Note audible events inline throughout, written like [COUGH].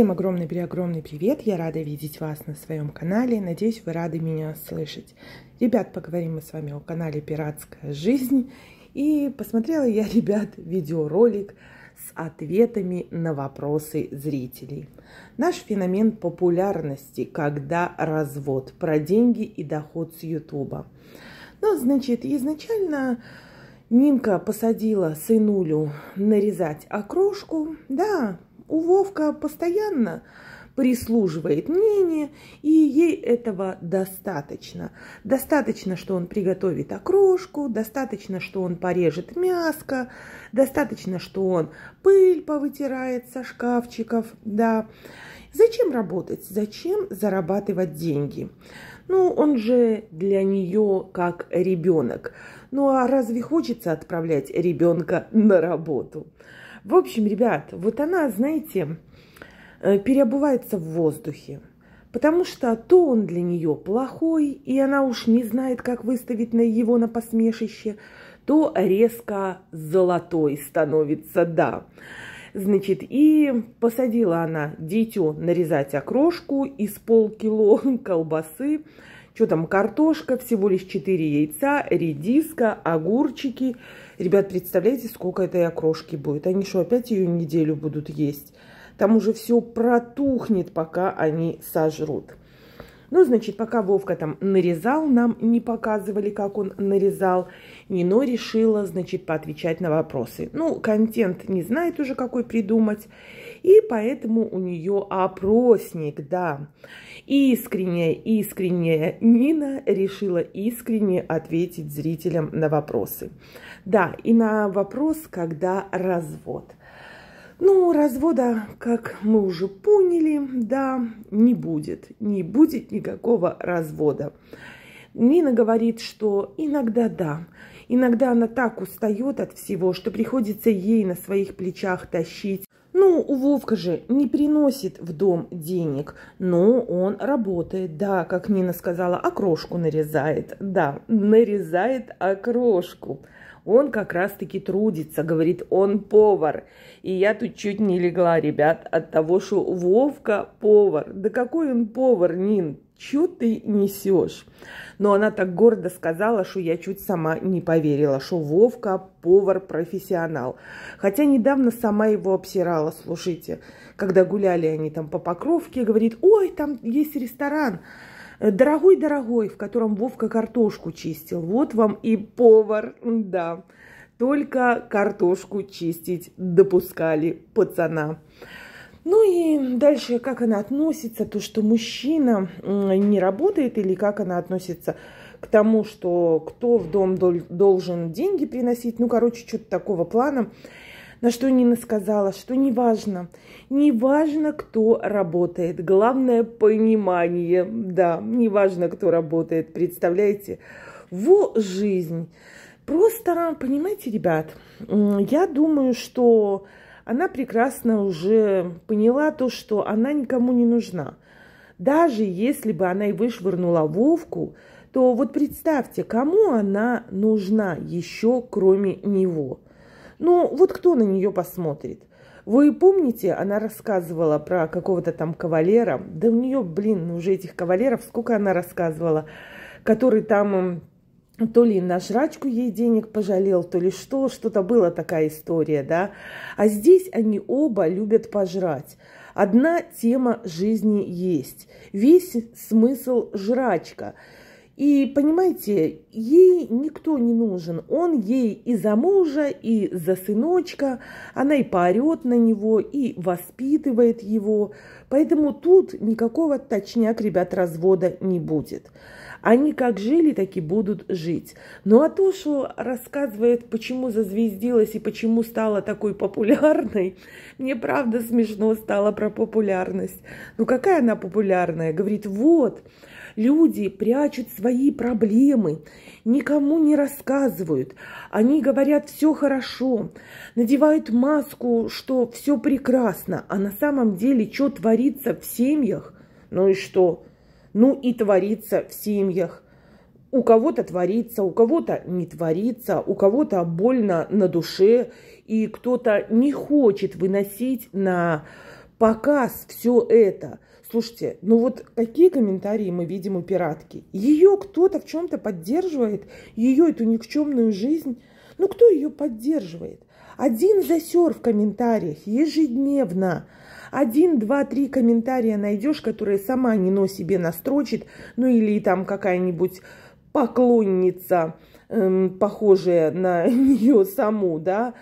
Всем огромный-преогромный привет! Я рада видеть вас на своем канале. Надеюсь, вы рады меня слышать. Ребят, поговорим мы с вами о канале «Пиратская жизнь». И посмотрела я, [LAUGHS] ребят, видеоролик с ответами на вопросы зрителей. Наш феномен популярности, когда развод про деньги и доход с Ютуба. Ну, значит, изначально... Нинка посадила сынулю нарезать окрошку. Да, у Вовка постоянно прислуживает Нине, и ей этого достаточно. Достаточно, что он приготовит окрошку, достаточно, что он порежет мяско, достаточно, что он пыль повытирает со шкафчиков, да. Зачем работать? Зачем зарабатывать деньги? Ну, он же для нее как ребенок. Ну а разве хочется отправлять ребенка на работу? В общем, ребят, вот она, знаете, э, переобувается в воздухе. Потому что то он для нее плохой, и она уж не знает, как выставить на его на посмешище, то резко золотой становится, да. Значит, и посадила она дитю нарезать окрошку из полкило [LAUGHS] колбасы, что там, картошка, всего лишь 4 яйца, редиска, огурчики. Ребят, представляете, сколько этой окрошки будет? Они что, опять ее неделю будут есть? Там уже все протухнет, пока они сожрут. Ну, значит, пока Вовка там нарезал, нам не показывали, как он нарезал, Нино решила, значит, поотвечать на вопросы. Ну, контент не знает уже, какой придумать и поэтому у нее опросник, да. Искренне, искренне Нина решила искренне ответить зрителям на вопросы. Да, и на вопрос, когда развод. Ну, развода, как мы уже поняли, да, не будет. Не будет никакого развода. Нина говорит, что иногда да, иногда она так устает от всего, что приходится ей на своих плечах тащить ну, у Вовка же не приносит в дом денег, но он работает, да, как Нина сказала, окрошку нарезает, да, нарезает окрошку. Он как раз-таки трудится, говорит, он повар. И я тут чуть не легла, ребят, от того, что Вовка повар. Да какой он повар, Нин, что ты несешь? Но она так гордо сказала, что я чуть сама не поверила, что Вовка повар-профессионал. Хотя недавно сама его обсирала, слушайте. Когда гуляли они там по Покровке, говорит, ой, там есть ресторан, дорогой-дорогой, в котором Вовка картошку чистил. Вот вам и повар, да. Только картошку чистить допускали пацана. Ну и дальше, как она относится, то, что мужчина не работает, или как она относится к тому, что кто в дом должен деньги приносить, ну, короче, что-то такого плана. На что Нина сказала, что не важно, не важно, кто работает, главное понимание, да, не важно, кто работает, представляете, во жизнь. Просто, понимаете, ребят, я думаю, что она прекрасно уже поняла то, что она никому не нужна. Даже если бы она и вышвырнула Вовку, то вот представьте, кому она нужна еще кроме него. Ну, вот кто на нее посмотрит? Вы помните, она рассказывала про какого-то там кавалера. Да у нее, блин, уже этих кавалеров сколько она рассказывала, который там то ли на жрачку ей денег пожалел, то ли что, что-то была такая история, да. А здесь они оба любят пожрать. Одна тема жизни есть, весь смысл жрачка. И понимаете, ей никто не нужен. Он ей и за мужа, и за сыночка. Она и поорет на него, и воспитывает его. Поэтому тут никакого, точняк, ребят, развода не будет. Они как жили, так и будут жить. Ну а то, что рассказывает, почему зазвездилась и почему стала такой популярной, [LAUGHS] мне правда смешно стало про популярность. Ну какая она популярная? Говорит, вот, люди прячут свои проблемы, никому не рассказывают. Они говорят, все хорошо, надевают маску, что все прекрасно, а на самом деле что творят? творится в семьях, ну и что? Ну и творится в семьях. У кого-то творится, у кого-то не творится, у кого-то больно на душе, и кто-то не хочет выносить на показ все это. Слушайте, ну вот какие комментарии мы видим у пиратки? Ее кто-то в чем-то поддерживает, ее эту никчемную жизнь. Ну кто ее поддерживает? Один засер в комментариях ежедневно. Один, два, три комментария найдешь, которые сама Нино себе настрочит, ну или там какая-нибудь поклонница, эм, похожая на [LAUGHS] нее саму, да,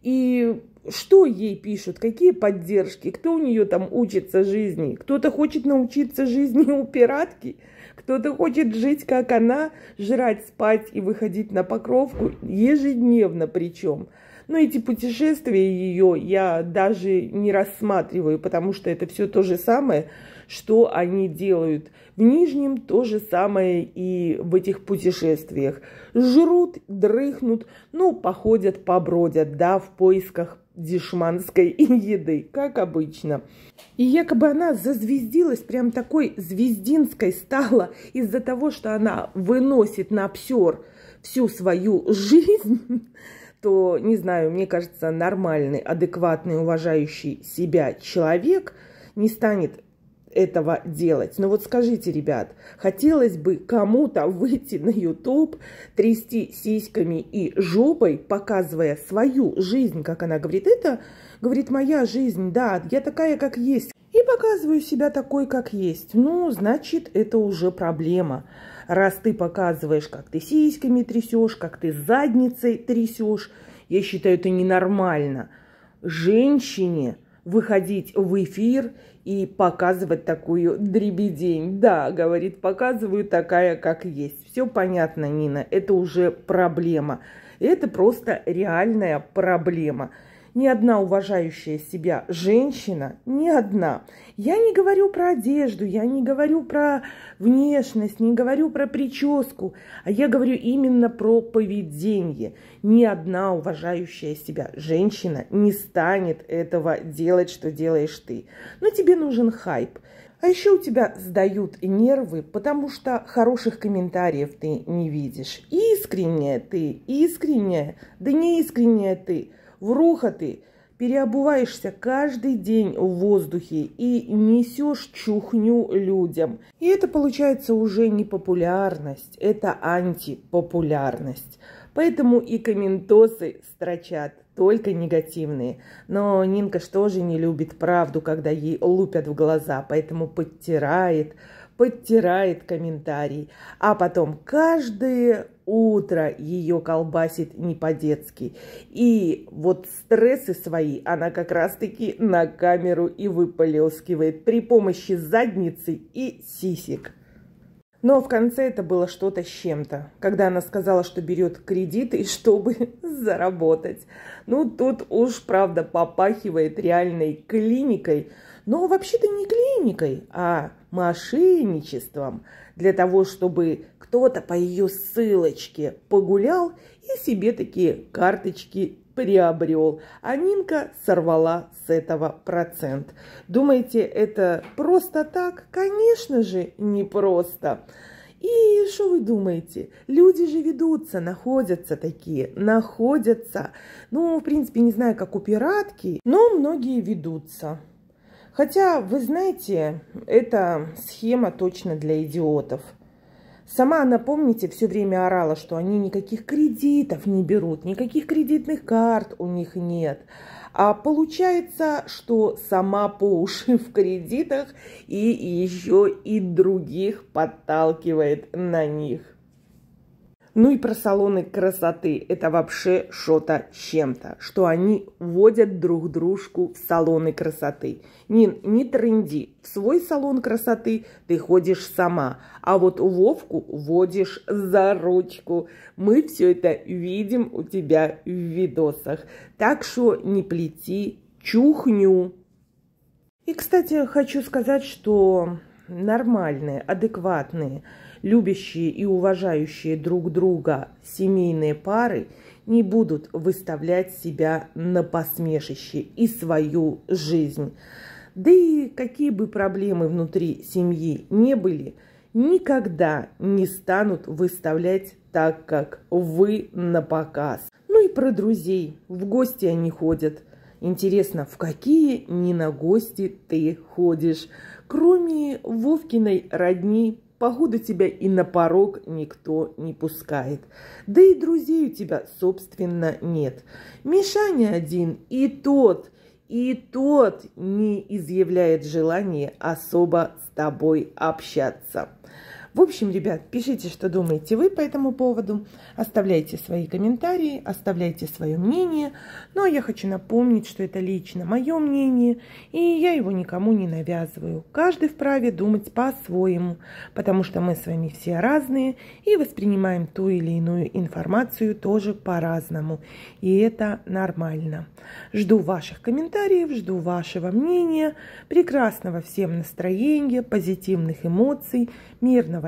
и что ей пишут, какие поддержки, кто у нее там учится жизни. Кто-то хочет научиться жизни у пиратки, кто-то хочет жить, как она, жрать, спать и выходить на покровку ежедневно причем. Но ну, эти путешествия ее я даже не рассматриваю, потому что это все то же самое, что они делают в Нижнем, то же самое и в этих путешествиях. Жрут, дрыхнут, ну, походят, побродят, да, в поисках дешманской еды, как обычно. И якобы она зазвездилась, прям такой звездинской стала из-за того, что она выносит на псер всю свою жизнь то, не знаю, мне кажется, нормальный, адекватный, уважающий себя человек не станет этого делать. Но вот скажите, ребят, хотелось бы кому-то выйти на YouTube, трясти сиськами и жопой, показывая свою жизнь, как она говорит. Это, говорит, моя жизнь, да, я такая, как есть. И показываю себя такой, как есть. Ну, значит, это уже проблема раз ты показываешь, как ты сиськами трясешь, как ты задницей трясешь, я считаю, это ненормально. Женщине выходить в эфир и показывать такую дребедень. Да, говорит, показываю такая, как есть. Все понятно, Нина, это уже проблема. Это просто реальная проблема ни одна уважающая себя женщина, ни одна. Я не говорю про одежду, я не говорю про внешность, не говорю про прическу, а я говорю именно про поведение. Ни одна уважающая себя женщина не станет этого делать, что делаешь ты. Но тебе нужен хайп. А еще у тебя сдают нервы, потому что хороших комментариев ты не видишь. Искренняя ты, искренняя, да не искренняя ты – в рухоты переобуваешься каждый день в воздухе и несешь чухню людям. И это получается уже не популярность, это антипопулярность. Поэтому и комментосы строчат только негативные. Но Нинка что же не любит правду, когда ей лупят в глаза, поэтому подтирает, подтирает комментарий. А потом каждые утро ее колбасит не по-детски. И вот стрессы свои она как раз-таки на камеру и выполескивает при помощи задницы и сисек. Но в конце это было что-то с чем-то, когда она сказала, что берет кредиты, чтобы [LAUGHS] заработать. Ну, тут уж, правда, попахивает реальной клиникой, но вообще-то не клиникой, а мошенничеством – для того, чтобы кто-то по ее ссылочке погулял и себе такие карточки приобрел, а Нинка сорвала с этого процент. Думаете, это просто так? Конечно же, не просто. И что вы думаете? Люди же ведутся, находятся такие, находятся. Ну, в принципе, не знаю, как у пиратки, но многие ведутся. Хотя, вы знаете, эта схема точно для идиотов. Сама она, помните, все время орала, что они никаких кредитов не берут, никаких кредитных карт у них нет. А получается, что сама по уши в кредитах и еще и других подталкивает на них. Ну и про салоны красоты. Это вообще что-то чем-то, что они водят друг дружку в салоны красоты. Нин, не тренди. В свой салон красоты ты ходишь сама, а вот Вовку водишь за ручку. Мы все это видим у тебя в видосах. Так что не плети чухню. И, кстати, хочу сказать, что нормальные, адекватные – любящие и уважающие друг друга семейные пары не будут выставлять себя на посмешище и свою жизнь. Да и какие бы проблемы внутри семьи не были, никогда не станут выставлять так, как вы на показ. Ну и про друзей. В гости они ходят. Интересно, в какие не на гости ты ходишь? Кроме Вовкиной родни Погоду тебя и на порог никто не пускает. Да и друзей у тебя, собственно, нет. Мишаня один, и тот, и тот не изъявляет желания особо с тобой общаться. В общем, ребят, пишите, что думаете вы по этому поводу, оставляйте свои комментарии, оставляйте свое мнение. Но ну, а я хочу напомнить, что это лично мое мнение, и я его никому не навязываю. Каждый вправе думать по-своему, потому что мы с вами все разные и воспринимаем ту или иную информацию тоже по-разному. И это нормально. Жду ваших комментариев, жду вашего мнения, прекрасного всем настроения, позитивных эмоций, мирного